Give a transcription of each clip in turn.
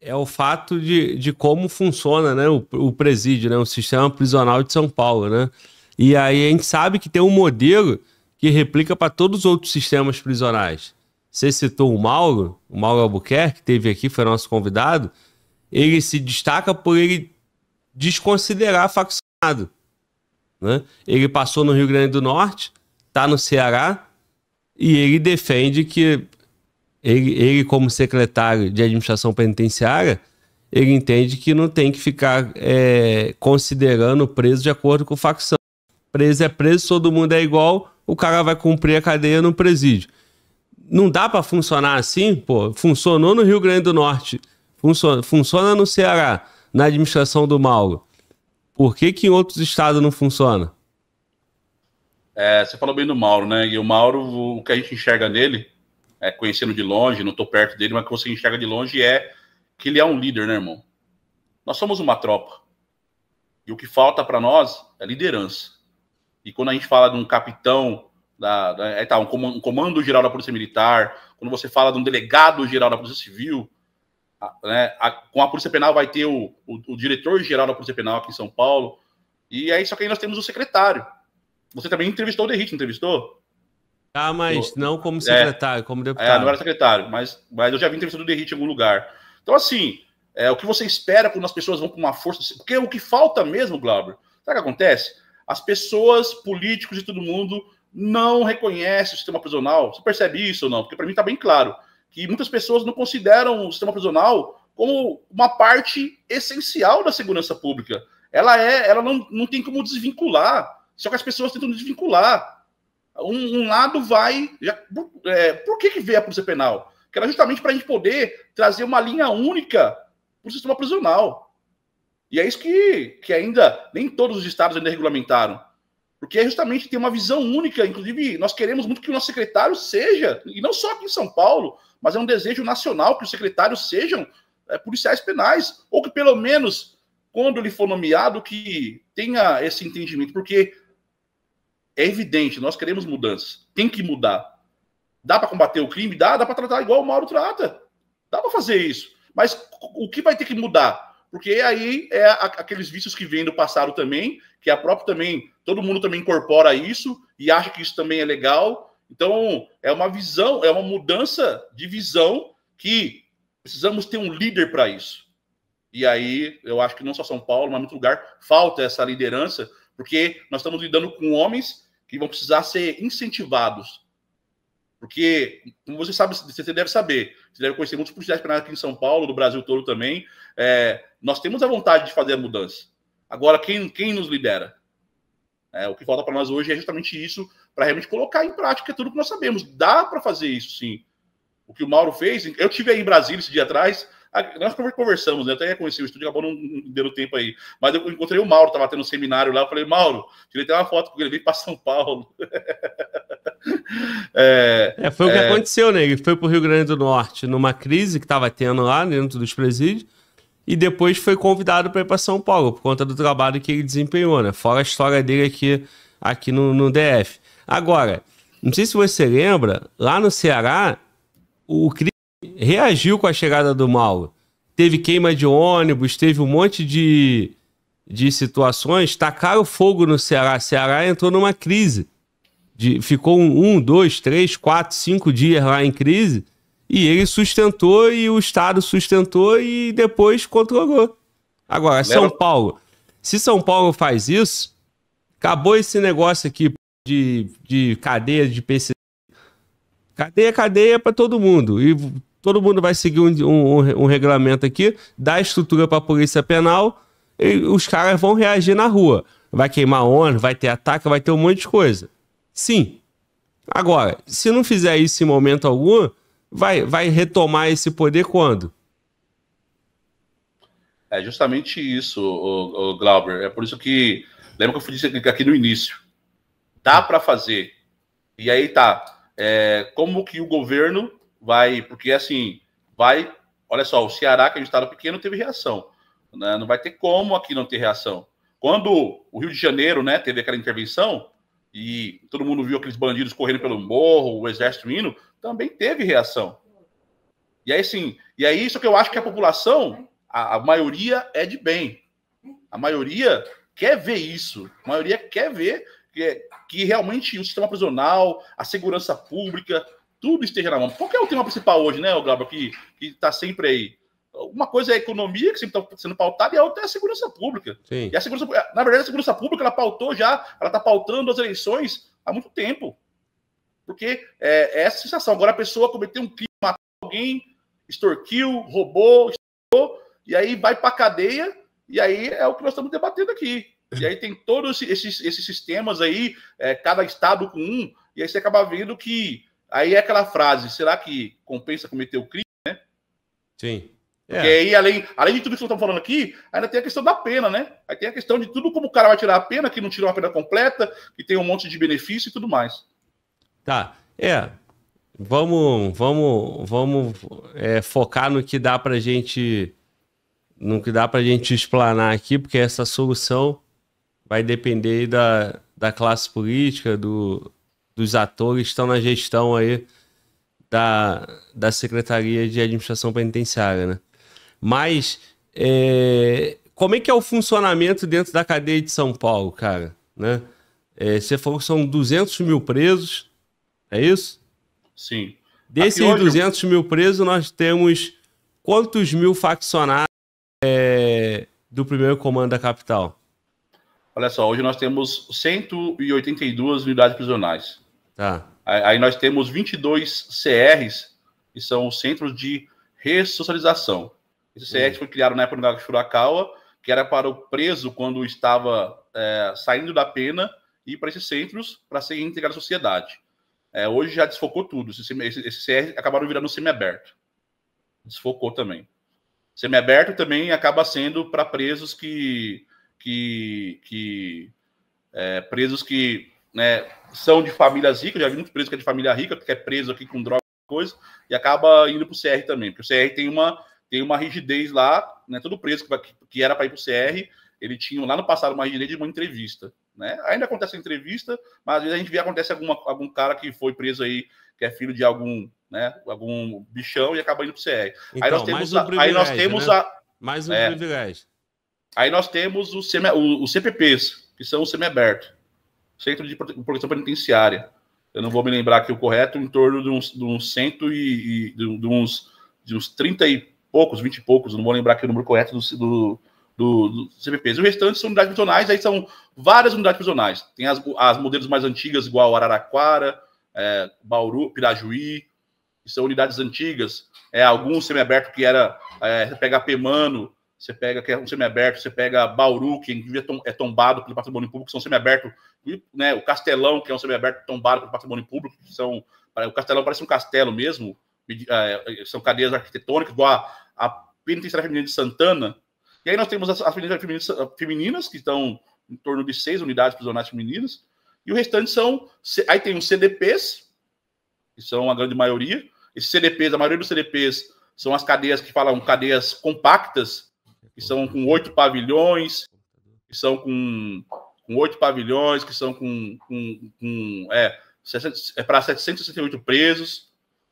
é o fato de, de como funciona né, o, o presídio, né, o sistema prisional de São Paulo. Né? E aí a gente sabe que tem um modelo que replica para todos os outros sistemas prisionais. Você citou o Mauro, o Mauro Albuquerque, que teve aqui, foi nosso convidado. Ele se destaca por ele desconsiderar faccionado. Né? Ele passou no Rio Grande do Norte, está no Ceará, e ele defende que ele, ele como secretário de administração penitenciária, ele entende que não tem que ficar é, considerando o preso de acordo com facção. Preso é preso, todo mundo é igual, o cara vai cumprir a cadeia no presídio. Não dá para funcionar assim, pô. Funcionou no Rio Grande do Norte, funciona, funciona no Ceará, na administração do Mauro. Por que, que em outros estados não funciona? É, você falou bem do Mauro, né? E o Mauro, o que a gente enxerga nele é, conhecendo de longe, não estou perto dele, mas que você enxerga de longe é que ele é um líder, né, irmão? Nós somos uma tropa. E o que falta para nós é liderança. E quando a gente fala de um capitão, da, da é, tá, um, comando, geral da Polícia Militar, quando você fala de um delegado geral da Polícia Civil, a, né, a, com a Polícia Penal vai ter o, o, o diretor geral da Polícia Penal aqui em São Paulo. E aí, é só que aí nós temos o secretário. Você também entrevistou o Derrit, entrevistou? Ah, mas eu, não como é. secretário, é, como deputado. É, não era secretário, mas, mas eu já vi entrevistado do Derrite em algum lugar. Então, assim, é, o que você espera quando as pessoas vão com uma força. Porque o que falta mesmo, Glauber, sabe o que acontece? As pessoas, políticos e todo mundo não reconhecem o sistema prisional. Você percebe isso ou não? Porque para mim está bem claro que muitas pessoas não consideram o sistema prisional como uma parte essencial da segurança pública. Ela é, ela não, não tem como desvincular. Só que as pessoas tentam desvincular. Um, um lado vai. Já, é, por que, que veio a Polícia Penal? Que era justamente para a gente poder trazer uma linha única para o sistema prisional. E é isso que, que ainda nem todos os estados ainda regulamentaram. Porque é justamente ter uma visão única. Inclusive, nós queremos muito que o nosso secretário seja, e não só aqui em São Paulo, mas é um desejo nacional que os secretários sejam é, policiais penais, ou que pelo menos, quando ele for nomeado, que tenha esse entendimento. Porque é evidente, nós queremos mudanças. Tem que mudar. Dá para combater o crime? Dá, dá para tratar igual o Mauro trata. Dá para fazer isso. Mas o que vai ter que mudar? Porque aí é aqueles vícios que vêm do passado também, que a própria também, todo mundo também incorpora isso e acha que isso também é legal. Então, é uma visão, é uma mudança de visão que precisamos ter um líder para isso. E aí, eu acho que não só São Paulo, mas muito lugar, falta essa liderança porque nós estamos lidando com homens que vão precisar ser incentivados. Porque, como você sabe, você deve saber, você deve conhecer muitos policiais penais aqui em São Paulo, do Brasil todo também. É, nós temos a vontade de fazer a mudança. Agora, quem, quem nos lidera? É, o que falta para nós hoje é justamente isso, para realmente colocar em prática tudo que nós sabemos. Dá para fazer isso, sim. O que o Mauro fez, eu tive aí em Brasília esse dia atrás, nós conversamos, né? até conheci o estúdio, acabou não dando tempo aí. Mas eu encontrei o Mauro, estava tendo um seminário lá. Eu falei, Mauro, tirei até uma foto porque ele veio para São Paulo. é, é, foi o que é... aconteceu, né? Ele foi para o Rio Grande do Norte numa crise que estava tendo lá dentro dos presídios. E depois foi convidado para ir para São Paulo por conta do trabalho que ele desempenhou, né? Fora a história dele aqui, aqui no, no DF. Agora, não sei se você lembra, lá no Ceará, o reagiu com a chegada do Mauro. Teve queima de ônibus, teve um monte de, de situações. Tacaram fogo no Ceará. O Ceará entrou numa crise. De, ficou um, um, dois, três, quatro, cinco dias lá em crise. E ele sustentou e o Estado sustentou e depois controlou. Agora, São Paulo. Se São Paulo faz isso, acabou esse negócio aqui de, de cadeia de PCC. Cadeia, é cadeia para todo mundo. E todo mundo vai seguir um, um, um regulamento aqui, dá estrutura para a polícia penal, e os caras vão reagir na rua. Vai queimar ônibus, vai ter ataque, vai ter um monte de coisa. Sim. Agora, se não fizer isso em momento algum, vai, vai retomar esse poder quando? É justamente isso, o, o Glauber. É por isso que. Lembra que eu disse aqui no início. Dá para fazer. E aí tá. É, como que o governo vai, porque assim, vai, olha só, o Ceará, que é um estado pequeno, teve reação. Né? Não vai ter como aqui não ter reação. Quando o Rio de Janeiro, né, teve aquela intervenção e todo mundo viu aqueles bandidos correndo pelo morro, o exército indo, também teve reação. E aí sim, e é isso que eu acho que a população, a, a maioria é de bem. A maioria quer ver isso. A maioria quer ver que, que realmente o sistema prisional, a segurança pública, tudo esteja na mão. Qual é o tema principal hoje, né, Glauber, que está sempre aí? Uma coisa é a economia, que sempre está sendo pautada, e a outra é a segurança pública. Sim. E a segurança, na verdade, a segurança pública, ela pautou já, ela está pautando as eleições há muito tempo. Porque é, é essa sensação. Agora a pessoa cometeu um crime, matou alguém, extorquiu, roubou, extorquiu, e aí vai para a cadeia, e aí é o que nós estamos debatendo aqui. E aí tem todos esses, esses sistemas aí, é, cada estado com um, e aí você acaba vendo que Aí é aquela frase, será que compensa cometer o crime, né? Sim. Porque é. aí, além, além de tudo que que estão falando aqui, ainda tem a questão da pena, né? Aí tem a questão de tudo como o cara vai tirar a pena, que não tirou uma pena completa, que tem um monte de benefício e tudo mais. Tá. É. Vamos, vamos, vamos é, focar no que dá pra gente. No que dá pra gente explanar aqui, porque essa solução vai depender da, da classe política, do, dos atores estão na gestão aí da, da Secretaria de Administração Penitenciária, né? Mas é, como é que é o funcionamento dentro da cadeia de São Paulo, cara? Né? É, você falou que são 200 mil presos, é isso? Sim. Desses hoje... 200 mil presos, nós temos quantos mil faccionados é, do primeiro comando da capital? Olha só, hoje nós temos 182 unidades prisionais. Tá. Aí nós temos 22 CRs, que são os Centros de Ressocialização. Esses uhum. CRs foram criados na época do Gago Shurakawa, que era para o preso quando estava é, saindo da pena e para esses centros para ser integrado à sociedade. É, hoje já desfocou tudo. Esses esse, esse CR acabaram virando semiaberto. Desfocou também. Semiaberto também acaba sendo para presos que. que, que é, presos que né, são de famílias ricas, já vi muito preso que é de família rica, que é preso aqui com droga e coisa, e acaba indo para o CR também, porque o CR tem uma, tem uma rigidez lá, né, todo preso que, que era para ir para o CR, ele tinha lá no passado uma rigidez de uma entrevista, né? Ainda acontece entrevista, mas às vezes a gente vê acontece alguma, algum cara que foi preso aí, que é filho de algum, né, algum bichão e acaba indo para o CR. Então, aí nós então, temos um a, aí nós temos né? a mais um é, privilégio. Aí nós temos o, o, CPPs, que são o semiaberto. Centro de Proteção Penitenciária. Eu não vou me lembrar aqui o correto, em torno de uns, de uns cento e. De, de, uns, de uns 30 e poucos, 20 e poucos, não vou lembrar aqui o número correto do, do, do, do CPPs. o restante são unidades prisionais, aí são várias unidades prisionais. Tem as, as modelos mais antigas, igual Araraquara, é, Bauru, Pirajuí, que são unidades antigas. É, alguns semiaberto que era é, PHP Mano, você pega que é um semiaberto, você pega Bauru, que é, é tombado pelo patrimônio público, que são semiaberto, né? O Castelão, que é um semiaberto tombado pelo patrimônio público, que são. É, o Castelão parece um castelo mesmo, é, são cadeias arquitetônicas, igual a, Penitenciária Feminina de Santana. E aí nós temos as, as femininas, eh, femininas, que estão em torno de seis unidades prisionais femininas, e o restante são. Aí tem os CDPs, que são a grande maioria. Esses CDPs, a maioria dos CDPs são as cadeias que falam cadeias compactas, que são com oito pavilhões, que são com oito pavilhões, que são com, com, com é, é para 768 presos,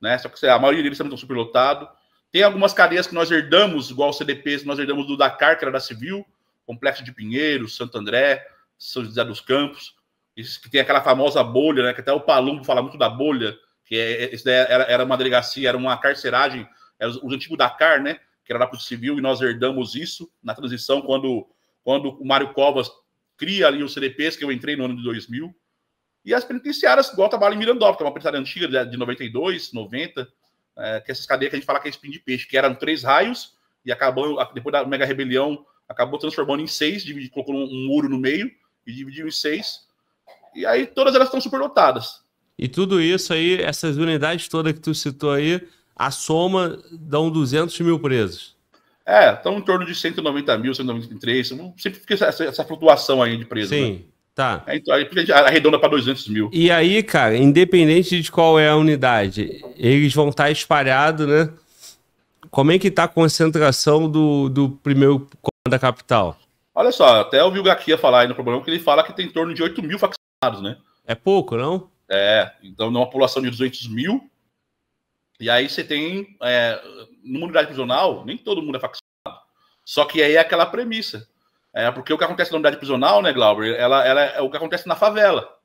né? Só que a maioria deles estão superlotado. Tem algumas cadeias que nós herdamos, igual o CDPs, nós herdamos do Dakar, que era da Civil, Complexo de Pinheiro, Santo André, São José dos Campos, que tem aquela famosa bolha, né? Que até o Palumbo fala muito da bolha, que é, é era, era uma delegacia, era uma carceragem, era os antigos Dakar, né? que era da Polícia Civil, e nós herdamos isso na transição, quando, quando o Mário Covas cria ali os CDPs, que eu entrei no ano de 2000. E as penitenciárias, igual trabalho em Mirandópolis, que é uma penitenciária antiga, de 92, 90, é, que é essas cadeias que a gente fala que é espinho de peixe, que eram três raios, e acabou, depois da mega rebelião, acabou transformando em seis, dividiu, colocou um, um muro no meio e dividiu em seis. E aí todas elas estão superlotadas. E tudo isso aí, essas unidades todas que tu citou aí, a soma dão 200 mil presos. É, estão em torno de 190 mil, 193, sempre fica essa, essa flutuação aí de presos. Sim, né? tá. É, então, arredonda para 200 mil. E aí, cara, independente de qual é a unidade, eles vão estar tá espalhados, né? Como é que está a concentração do, do primeiro comando da capital? Olha só, até ouvi o Gakia falar aí no problema, que ele fala que tem em torno de 8 mil faccionados, né? É pouco, não? É, então numa população de 200 mil, e aí você tem, é, numa unidade prisional, nem todo mundo é faccionado. Só que aí é aquela premissa. É, porque o que acontece na unidade prisional, né, Glauber, ela, ela é o que acontece na favela.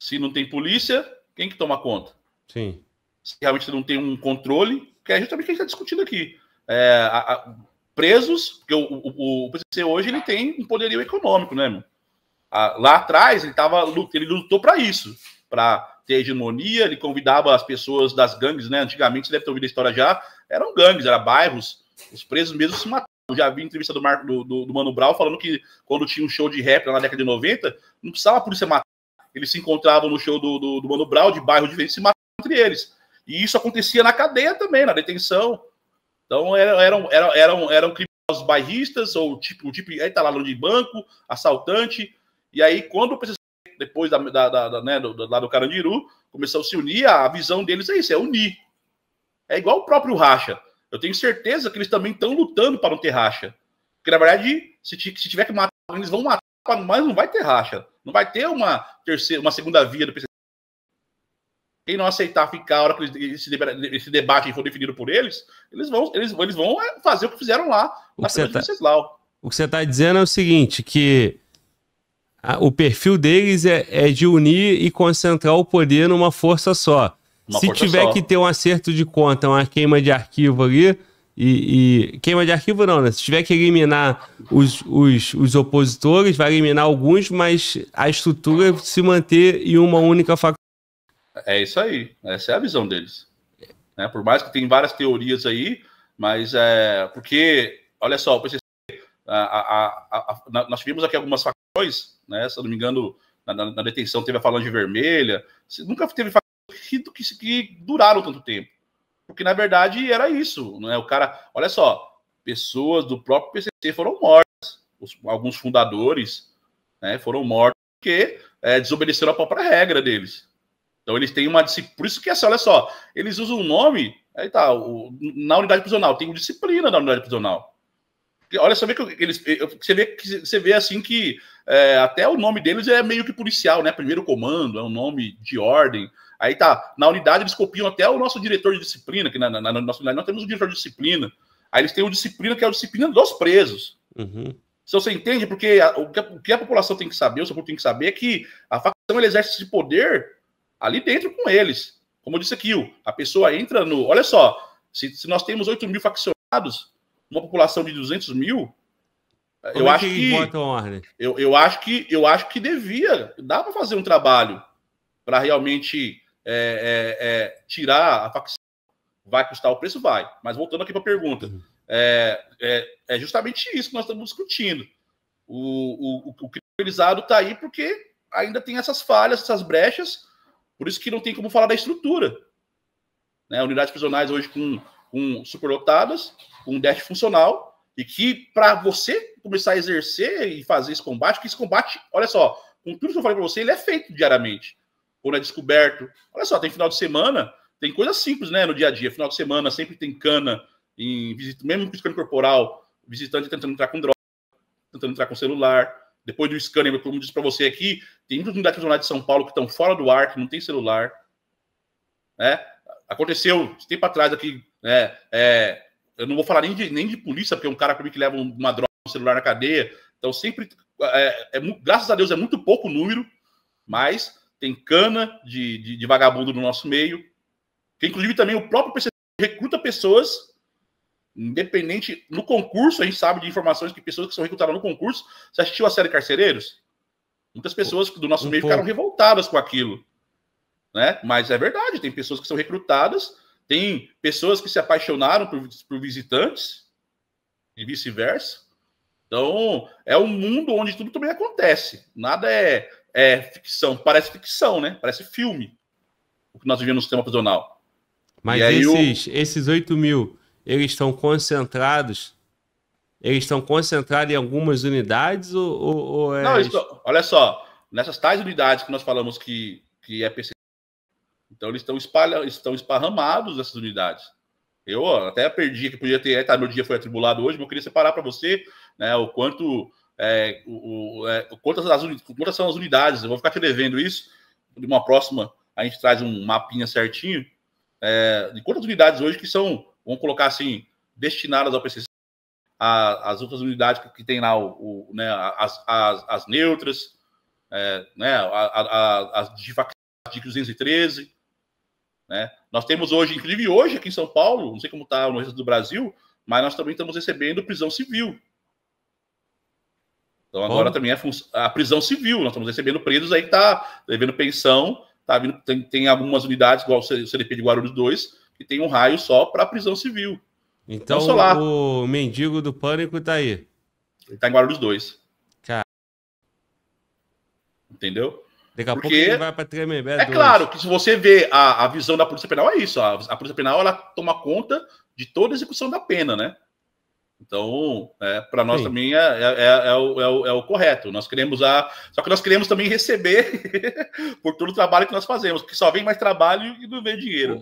Se não tem polícia, quem que toma conta? Sim. Se realmente não tem um controle, que é justamente o que a gente está discutindo aqui. É, a, a, presos, porque o, o, o, PCC hoje ele tem um poderio econômico, né, mano? lá atrás ele tava, ele lutou para isso para ter hegemonia, ele convidava as pessoas das gangues, né? Antigamente, você deve ter ouvido a história já, eram gangues, eram bairros, os presos mesmo se matavam. já vi entrevista do, Marco, do, do, do Mano Brown falando que quando tinha um show de rap na década de 90, não precisava a polícia matar. Eles se encontravam no show do, do, do Mano Brown, de bairro diferente, se matavam entre eles. E isso acontecia na cadeia também, na detenção. Então eram, eram, eram, eram, eram criminosos bairristas, ou tipo, tipo tá lá de banco, assaltante. E aí, quando o processo depois da, da, da, da né, do, lá do Carandiru, começou a se unir, a visão deles é isso, é unir. É igual o próprio racha. Eu tenho certeza que eles também estão lutando para não ter racha. Porque, na verdade, se, se tiver que matar, eles vão matar, mas não vai ter racha. Não vai ter uma terceira, uma segunda via do PCC. Quem não aceitar ficar a hora que esse, esse debate for definido por eles, eles vão, eles, eles vão é, fazer o que fizeram lá o que tá O que você está dizendo é o seguinte, que o perfil deles é, é, de unir e concentrar o poder numa força só. Uma Se força tiver só. que ter um acerto de conta, uma queima de arquivo ali, e, e, queima de arquivo não, né? Se tiver que eliminar os, os, os opositores, vai eliminar alguns, mas a estrutura se manter em uma única facção. É isso aí, essa é a visão deles. Né? por mais que tem várias teorias aí, mas é porque, olha só, o PC a, a, a, nós tivemos aqui algumas facções, né? Se eu não me engano, na, na, na detenção teve a falange vermelha. Nunca teve facções que, que, duraram tanto tempo. Porque, na verdade, era isso, né? O cara, olha só, pessoas do próprio PCC foram mortas. Os, alguns fundadores né, foram mortos porque é, desobedeceram a própria regra deles. Então, eles têm uma disciplina. Por isso que, é assim, olha só, eles usam o nome, aí tá, o, na unidade prisional, tem disciplina na unidade prisional. Olha, só, vê que eles. Você vê, você vê assim que é, até o nome deles é meio que policial, né? Primeiro comando, é um nome de ordem. Aí tá, na unidade eles copiam até o nosso diretor de disciplina, que na, na, na nossa unidade nós temos o diretor de disciplina. Aí eles têm o disciplina, que é o disciplina dos presos. Uhum. Se você entende, porque a, o, que a, o, que a, população tem que saber, o seu povo tem que saber, é que a facção exerce esse poder ali dentro com eles. Como eu disse aqui, a pessoa entra no. Olha só, se, se nós temos 8 mil faccionados, uma população de 200 mil, Como eu é acho que, que eu, eu acho que eu acho que devia, dá para fazer um trabalho para realmente é, é, é, tirar a facção. Vai custar o preço, vai. Mas voltando aqui para a pergunta, uhum. é, é é, justamente isso que nós estamos discutindo. O, o, crime organizado está aí porque ainda tem essas falhas, essas brechas, por isso que não tem como falar da estrutura. Né, unidades prisionais hoje com com superlotadas, com deck funcional, e que para você começar a exercer e fazer esse combate, que esse combate, olha só, com tudo que eu falei para você, ele é feito diariamente, quando é descoberto. Olha só, tem final de semana, tem coisas simples, né, no dia a dia. Final de semana sempre tem cana, em visita, mesmo com scan corporal, visitante tentando entrar com droga, tentando entrar com celular. Depois do scanner, como eu disse para você aqui, tem muitas unidades de São Paulo que estão fora do ar, que não tem celular. Né? Aconteceu tempo atrás aqui, né, é, eu não vou falar nem de, nem de polícia, porque é um cara comigo que leva uma droga, um celular na cadeia. Então, sempre, é, é, graças a Deus, é muito pouco número, mas tem cana de, de, de vagabundo no nosso meio. Que, inclusive, também o próprio PC recruta pessoas, independente, no concurso, a gente sabe de informações que pessoas que são recrutadas no concurso. Você assistiu a série Carcereiros? Muitas pessoas do nosso um meio pouco. ficaram revoltadas com aquilo né? Mas é verdade, tem pessoas que são recrutadas, tem pessoas que se apaixonaram por, por visitantes e vice-versa. Então, é um mundo onde tudo também acontece. Nada é, é ficção. Parece ficção, né? Parece filme. O que nós vivemos no sistema prisional. Mas esses, eu... esses 8 mil, eles estão concentrados eles estão concentrados em algumas unidades ou, ou, é... Não, olha só, nessas tais unidades que nós falamos que, que é PC então eles estão, estão esparramados essas unidades. Eu até perdi que podia ter, é, tá, meu dia foi atribulado hoje, mas eu queria separar para você né, o quanto é, o, é, quantas, as, quantas são as unidades. Eu vou ficar te devendo isso. De uma próxima, a gente traz um mapinha certinho é, de quantas unidades hoje que são, vamos colocar assim, destinadas ao PCC, a, as outras unidades que, que tem lá, o, o né, as, as, as neutras, é, né, a, a, a, as de 213, né? Nós temos hoje, inclusive hoje aqui em São Paulo, não sei como está no resto do Brasil, mas nós também estamos recebendo prisão civil. Então agora Bom. também é a prisão civil, nós estamos recebendo presos aí que está devendo pensão, tá vindo, tem, tem algumas unidades, igual o CDP de Guarulhos 2, que tem um raio só para prisão civil. Então, então o mendigo do pânico está aí. Ele está em Guarulhos 2. Entendeu? Daqui a Porque, pouco ele vai para Tremembé. É dois. claro que se você vê a, a visão da Polícia Penal, é isso. A, a, Polícia Penal ela toma conta de toda a execução da pena, né? Então, é, para nós Sim. também é, é, é, é, o, é, o, é o correto. Nós queremos a. Só que nós queremos também receber por todo o trabalho que nós fazemos, que só vem mais trabalho e não vem dinheiro.